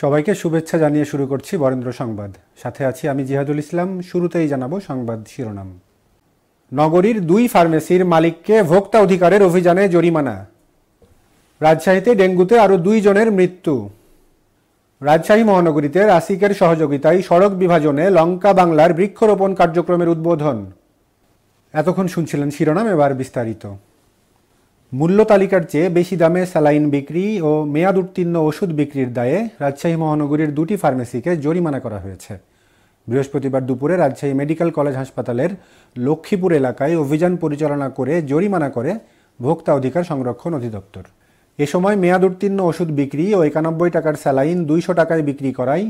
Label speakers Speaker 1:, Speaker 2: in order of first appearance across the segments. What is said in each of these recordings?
Speaker 1: সবাইকে শুভেচ্ছা জানিয়ে শুরু করছি বরেন্দ্র সংবাদ সাথে আছি আমি জিহাদুল ইসলাম শুরুতেই জানাবো সংবাদ শিরোনাম নগরীর দুই ফার্মেসির মালিককে ভোক্তা অধিকারের অভিযানে জরিমানা রাজশাহীতে ডেঙ্গুতে আরও দুই জনের মৃত্যু রাজশাহী মহানগরীতে রাসিকের সহযোগিতায় সড়ক বিভাজনে লঙ্কা বাংলার বৃক্ষরোপণ কার্যক্রমের উদ্বোধন এতক্ষণ শুনছিলেন শিরোনাম এবার বিস্তারিত মূল্য তালিকার চেয়ে বেশি দামে স্যালাইন বিক্রি ও মেয়াদ উত্তীর্ণ ওষুধ বিক্রির দায়ে রাজশাহী মহানগরীর দুটি ফার্মেসিকে জরিমানা করা হয়েছে বৃহস্পতিবার দুপুরে রাজশাহী মেডিকেল কলেজ হাসপাতালের লক্ষ্মীপুর এলাকায় অভিযান পরিচালনা করে জরিমানা করে ভোক্তা অধিকার সংরক্ষণ অধিদপ্তর এ সময় মেয়াদ উত্তীর্ণ ওষুধ বিক্রি ও একানব্বই টাকার স্যালাইন দুইশো টাকায় বিক্রি করায়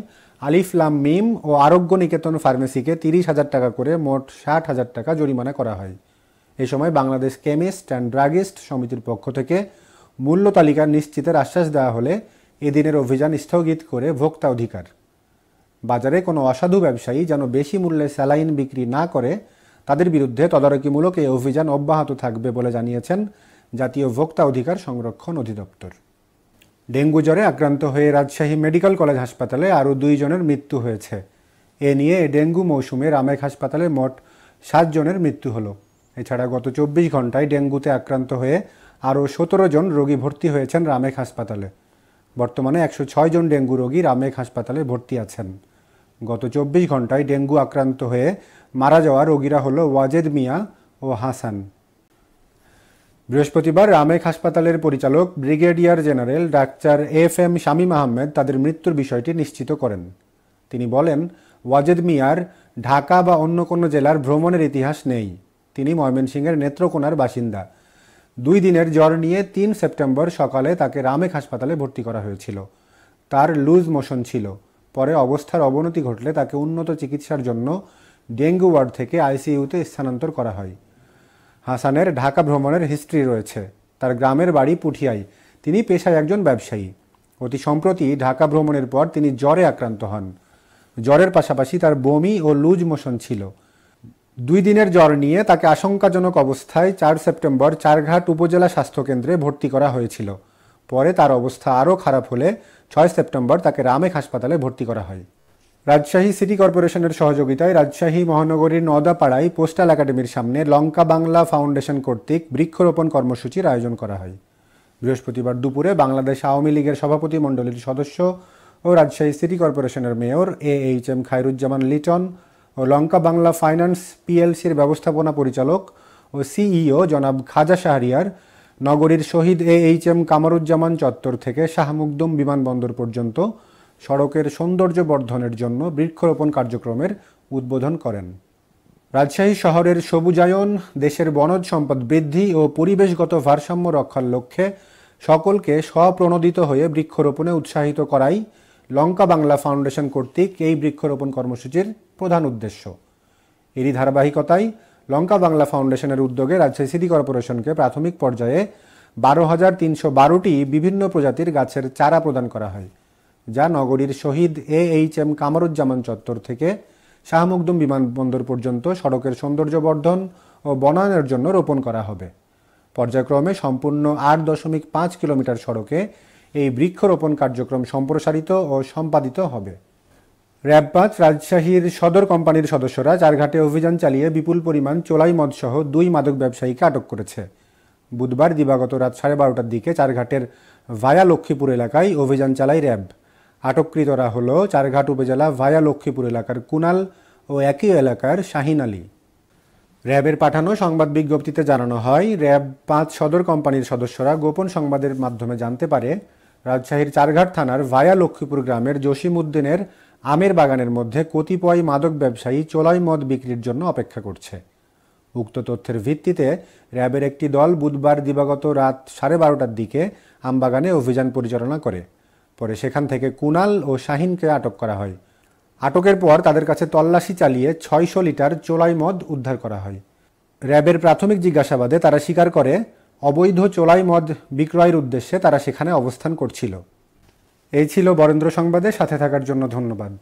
Speaker 1: আলিফলাম মিম ও আরোগ্য নিকেতন ফার্মেসিকে তিরিশ হাজার টাকা করে মোট ষাট হাজার টাকা জরিমানা করা হয় এই সময় বাংলাদেশ কেমিস্ট অ্যান্ড ড্রাগিস্ট সমিতির পক্ষ থেকে মূল্য তালিকা নিশ্চিতের আশ্বাস দেওয়া হলে এদিনের অভিযান স্থগিত করে ভোক্তা অধিকার বাজারে কোনো অসাধু ব্যবসায়ী যেন বেশি মূল্যে স্যালাইন বিক্রি না করে তাদের বিরুদ্ধে তদারকিমূলক এই অভিযান অব্যাহত থাকবে বলে জানিয়েছেন জাতীয় ভোক্তা অধিকার সংরক্ষণ অধিদপ্তর ডেঙ্গু জ্বরে আক্রান্ত হয়ে রাজশাহী মেডিকেল কলেজ হাসপাতালে আরও দুইজনের মৃত্যু হয়েছে এ নিয়ে ডেঙ্গু মৌসুমে রামেক হাসপাতালে মোট সাতজনের মৃত্যু হলো এছাড়া গত চব্বিশ ঘন্টায় ডেঙ্গুতে আক্রান্ত হয়ে আরও সতেরো জন রোগী ভর্তি হয়েছেন রামেক হাসপাতালে বর্তমানে একশো ছয় জন ডেঙ্গু রোগী রামেক হাসপাতালে ভর্তি আছেন গত চব্বিশ ঘন্টায় ডেঙ্গু আক্রান্ত হয়ে মারা যাওয়া রোগীরা হল ওয়াজেদ মিয়া ও হাসান বৃহস্পতিবার রামেক হাসপাতালের পরিচালক brigadier general doctor F M Shamim Ahmed তাদের মৃত্যুর বিষয়টি নিশ্চিত করেন তিনি বলেন ওয়াজেদ মিয়ার ঢাকা বা অন্য কোনো জেলার ভ্রমণের ইতিহাস নেই তিনি ময়মনসিংহের নেত্রকোনার বাসিন্দা দুই দিনের জ্বর নিয়ে তিন সেপ্টেম্বর সকালে তাকে রামেক হাসপাতালে ভর্তি করা হয়েছিল তার লুজ মোশন ছিল পরে অবস্থার অবনতি ঘটলে তাকে উন্নত চিকিৎসার জন্য ডেঙ্গু ওয়ার্ড থেকে আইসিইউতে স্থানান্তর করা হয় হাসানের ঢাকা ভ্রমণের হিস্ট্রি রয়েছে তার গ্রামের বাড়ি পুঠিয়াই তিনি পেশায় একজন ব্যবসায়ী অতি সম্প্রতি ঢাকা ভ্রমণের পর তিনি জ্বরে আক্রান্ত হন জ্বরের পাশাপাশি তার বমি ও লুজ মোশন ছিল দুই দিনের জ্বর নিয়ে তাকে আশঙ্কাজনক অবস্থায় চার সেপ্টেম্বর চারঘাট উপজেলা স্বাস্থ্যকেন্দ্রে ভর্তি করা হয়েছিল পরে তার অবস্থা আরও খারাপ হলে ছয় সেপ্টেম্বর তাকে রামেক হাসপাতালে ভর্তি করা হয় রাজশাহী সিটি কর্পোরেশনের সহযোগিতায় রাজশাহী মহানগরীর নদাপাড়ায় পোস্টাল একাডেমির সামনে লঙ্কা বাংলা ফাউন্ডেশন কর্তৃক বৃক্ষরোপণ কর্মসূচির আয়োজন করা হয় বৃহস্পতিবার দুপুরে বাংলাদেশ আওয়ামী লীগের সভাপতি মণ্ডলীর সদস্য ও রাজশাহী সিটি কর্পোরেশনের mayor A H M Khairuzzaman Liton ও লঙ্কা বাংলা ফাইন্যান্স পিএলসির ব্যবস্থাপনা পরিচালক ও সিইও e জনাব খাজা শাহরিয়ার নগরীর Shahid A H M Kamaruzzaman চত্বর থেকে শাহমুকদম বিমানবন্দর পর্যন্ত সড়কের সৌন্দর্য বর্ধনের জন্য বৃক্ষরোপণ কার্যক্রমের উদ্বোধন করেন রাজশাহী শহরের সবুজায়ন দেশের বনজ সম্পদ বৃদ্ধি ও পরিবেশগত ভারসাম্য রক্ষার লক্ষ্যে সকলকে স্বপ্রণোদিত হয়ে বৃক্ষরোপণে উৎসাহিত করাই লঙ্কা বাংলা ফাউন্ডেশন কর্তৃক এই বৃক্ষরোপণ কর্মসূচির প্রধান উদ্দেশ্য এরই ধারাবাহিকতায় লঙ্কা বাংলা ফাউন্ডেশনের উদ্যোগে রাজশাহী সিটি কর্পোরেশনকে প্রাথমিক পর্যায়ে বারো হাজার তিনশো বারোটি বিভিন্ন প্রজাতির গাছের চারা প্রদান করা হয় যা নগরীর Shahid A H M Kamaruzzaman চত্বর থেকে শাহমুকদুম বিমানবন্দর পর্যন্ত সড়কের সৌন্দর্য বর্ধন ও বনায়নের জন্য রোপণ করা হবে পর্যায়ক্রমে সম্পূর্ণ আট দশমিক পাঁচ কিলোমিটার সড়কে এই বৃক্ষরোপণ কার্যক্রম সম্প্রসারিত ও সম্পাদিত হবে র্যাব পাঁচ রাজশাহীর সদর কোম্পানির সদস্যরা চারঘাটে অভিযান চালিয়ে বিপুল পরিমাণ চোলাই মদসহ দুই মাদক ব্যবসায়ীকে আটক করেছে বুধবার দিবাগত রাত সাড়ে বারোটার দিকে চারঘাটের ভায়া লক্ষ্মীপুর এলাকায় অভিযান চালায় র্যাব আটককৃতরা হল চারঘাট উপজেলা ভায়া লক্ষ্মীপুর এলাকার কুনাল ও একই এলাকার শাহিন আলী র্যাবের পাঠানো সংবাদ বিজ্ঞপ্তিতে জানানো হয় র্যাব পাঁচ সদর কোম্পানির সদস্যরা গোপন সংবাদের মাধ্যমে জানতে পারে রাজশাহীর চারঘাট থানার ভায়া লক্ষ্মীপুর গ্রামের উদ্দিনের আমের বাগানের মধ্যে কতিপয় মাদক ব্যবসায়ী চোলাই মদ বিক্রির জন্য অপেক্ষা করছে উক্ত তথ্যের ভিত্তিতে র্যাবের একটি দল বুধবার দিবাগত রাত সাড়ে বারোটার দিকে আমবাগানে অভিযান পরিচালনা করে পরে সেখান থেকে কুনাল ও শাহিনকে আটক করা হয় আটকের পর তাদের কাছে তল্লাশি চালিয়ে ছয়শো লিটার চোলাই মদ উদ্ধার করা হয় র্যাবের প্রাথমিক জিজ্ঞাসাবাদে তারা স্বীকার করে অবৈধ চোলাই মদ বিক্রয়ের উদ্দেশ্যে তারা সেখানে অবস্থান করছিল এই ছিল বরেন্দ্র সংবাদে সাথে থাকার জন্য ধন্যবাদ